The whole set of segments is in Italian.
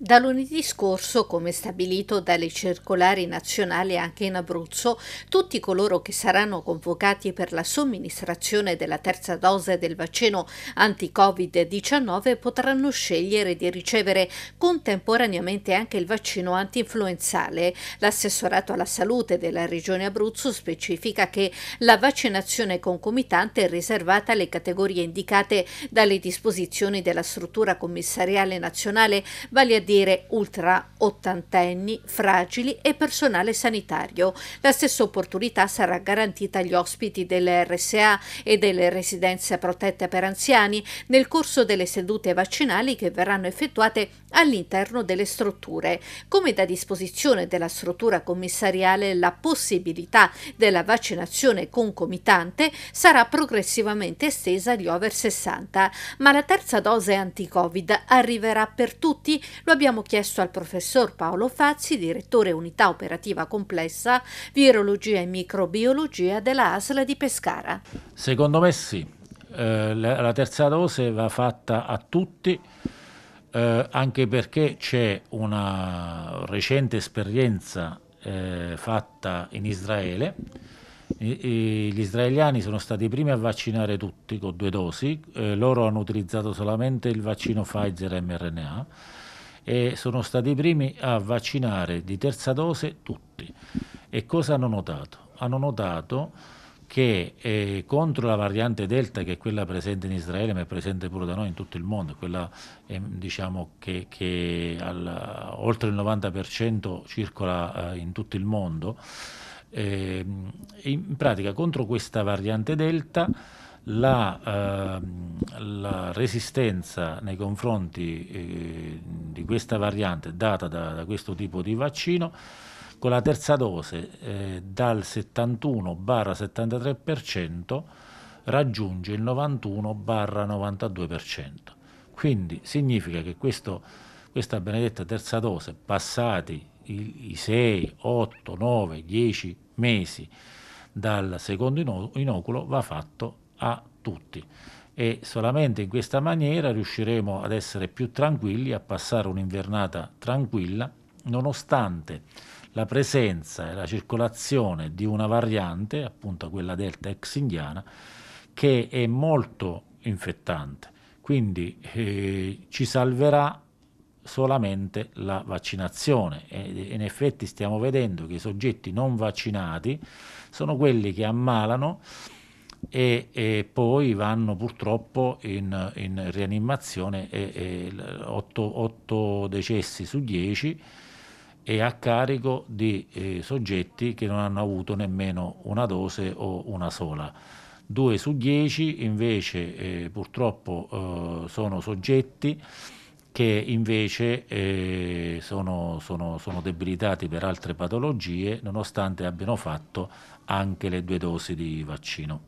Da lunedì scorso, come stabilito dalle circolari nazionali anche in Abruzzo, tutti coloro che saranno convocati per la somministrazione della terza dose del vaccino anti-Covid-19 potranno scegliere di ricevere contemporaneamente anche il vaccino anti-influenzale. L'assessorato alla salute della Regione Abruzzo specifica che la vaccinazione concomitante è riservata alle categorie indicate dalle disposizioni della struttura commissariale nazionale, vale a dire ultra ottantenni, fragili e personale sanitario. La stessa opportunità sarà garantita agli ospiti delle RSA e delle residenze protette per anziani nel corso delle sedute vaccinali che verranno effettuate all'interno delle strutture, come da disposizione della struttura commissariale la possibilità della vaccinazione concomitante sarà progressivamente estesa agli over 60, ma la terza dose anti-Covid arriverà per tutti, lo abbiamo chiesto al professor Paolo Fazzi, direttore unità operativa complessa, virologia e microbiologia della ASL di Pescara. Secondo me sì, eh, la, la terza dose va fatta a tutti. Eh, anche perché c'è una recente esperienza eh, fatta in Israele. gli israeliani sono stati i primi a vaccinare tutti con due dosi, eh, loro hanno utilizzato solamente il vaccino Pfizer mRNA e sono stati i primi a vaccinare di terza dose tutti. E cosa hanno notato? Hanno notato che eh, contro la variante Delta, che è quella presente in Israele, ma è presente pure da noi in tutto il mondo, quella eh, diciamo che, che al, oltre il 90% circola eh, in tutto il mondo, ehm, in pratica contro questa variante Delta la, eh, la resistenza nei confronti eh, di questa variante data da, da, questo tipo di vaccino con la terza dose eh, dal 71-73% raggiunge il 91-92%. Quindi significa che questo, questa benedetta terza dose, passati i, i 6, 8, 9, 10 mesi dal secondo inoculo, va fatto a tutti e solamente in questa maniera riusciremo ad essere più tranquilli, a passare un'invernata tranquilla, nonostante la presenza e la circolazione di una variante, appunto quella delta ex indiana, che è molto infettante. Quindi eh, ci salverà solamente la vaccinazione e in effetti stiamo vedendo che i soggetti non vaccinati sono quelli che ammalano e, e, poi vanno purtroppo in, in rianimazione 8, decessi su 10 e a carico di eh, soggetti che non hanno avuto nemmeno una dose o una sola. 2 su 10 invece eh, purtroppo eh, sono soggetti che invece eh, sono, sono, sono debilitati per altre patologie nonostante abbiano fatto anche le due dosi di vaccino.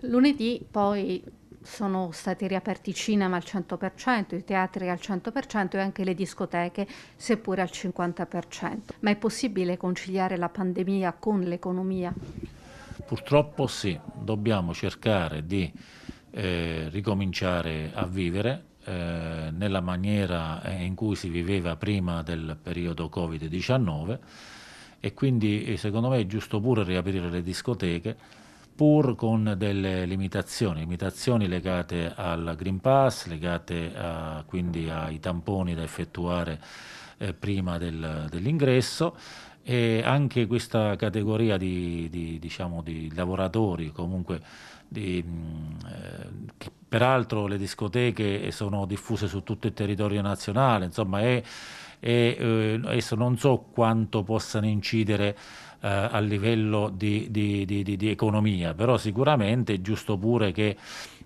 Lunedì poi sono stati riaperti i cinema al 100%, i teatri al 100% e anche le discoteche, seppure al 50%. Ma è possibile conciliare la pandemia con l'economia? Purtroppo sì, dobbiamo cercare di eh, ricominciare a vivere eh, nella maniera eh, in cui si viveva prima del periodo Covid-19 e quindi eh, secondo me è giusto pure riaprire le discoteche pur con delle limitazioni, limitazioni legate al Green Pass, legate a, quindi ai tamponi da effettuare eh, prima del, dell'ingresso e anche questa categoria di, di, diciamo, di lavoratori comunque di, mm, eh, peraltro le discoteche sono diffuse su tutto il territorio nazionale, insomma, e, e eh, adesso non so quanto possano incidere eh, a livello di, di, di, di, economia, però sicuramente è giusto pure che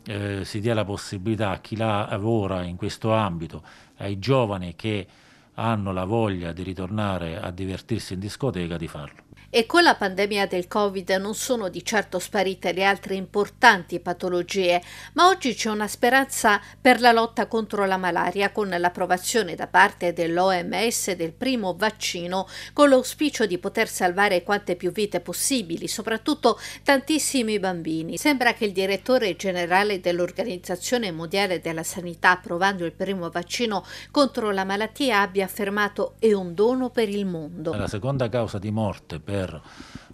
eh, si dia la possibilità a chi lavora in questo ambito, ai giovani che hanno la voglia di ritornare a divertirsi in discoteca, di farlo. E con la pandemia del Covid non sono di certo sparite le altre importanti patologie, ma oggi c'è una speranza per la lotta contro la malaria con l'approvazione da parte dell'OMS del primo vaccino, con l'auspicio di poter salvare quante più vite possibili, soprattutto tantissimi bambini. Sembra che il direttore generale dell'Organizzazione Mondiale della Sanità, approvando il primo vaccino contro la malattia, abbia affermato è un dono per il mondo. La seconda causa di morte per per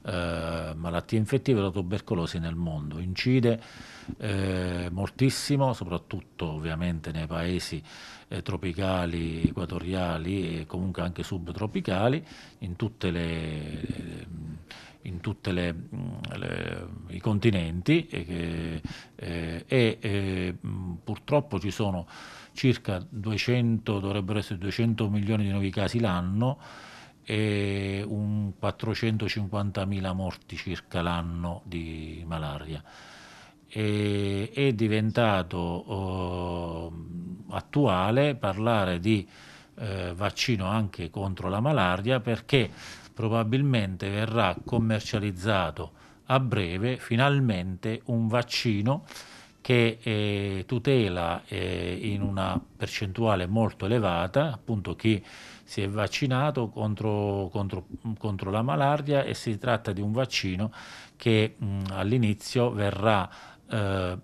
eh, malattie infettive, la tubercolosi nel mondo. Incide eh, moltissimo, soprattutto ovviamente nei paesi eh, tropicali, equatoriali e comunque anche subtropicali, in tutte le, eh, in tutti mm, i continenti e, eh, e, e, eh, e purtroppo ci sono circa 200, dovrebbero essere 200 milioni di nuovi casi l'anno e un 450.000 morti circa l'anno di malaria. E, è diventato eh, attuale parlare di eh, vaccino anche contro la malaria perché probabilmente verrà commercializzato a breve finalmente un vaccino che eh, tutela eh, in una percentuale molto elevata appunto chi si è vaccinato contro, contro, contro la malaria e si tratta di un vaccino che all'inizio verrà eh,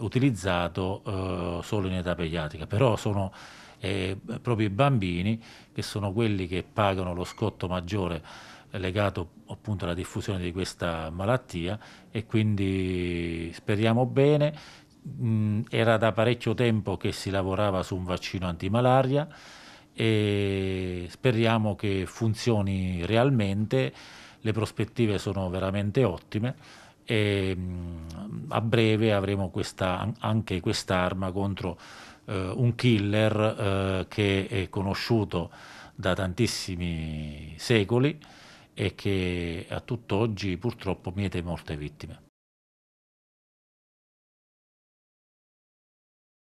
utilizzato eh, solo in età pediatrica, però sono eh, proprio i bambini, che sono quelli che pagano lo scotto maggiore legato appunto alla diffusione di questa malattia e quindi speriamo bene. Mm, era da parecchio tempo che si lavorava su un vaccino antimalaria e speriamo che funzioni realmente, le prospettive sono veramente ottime e mm, a breve avremo questa, anche quest'arma contro eh, un killer eh, che è conosciuto da tantissimi secoli e che a tutt'oggi purtroppo miete molte vittime.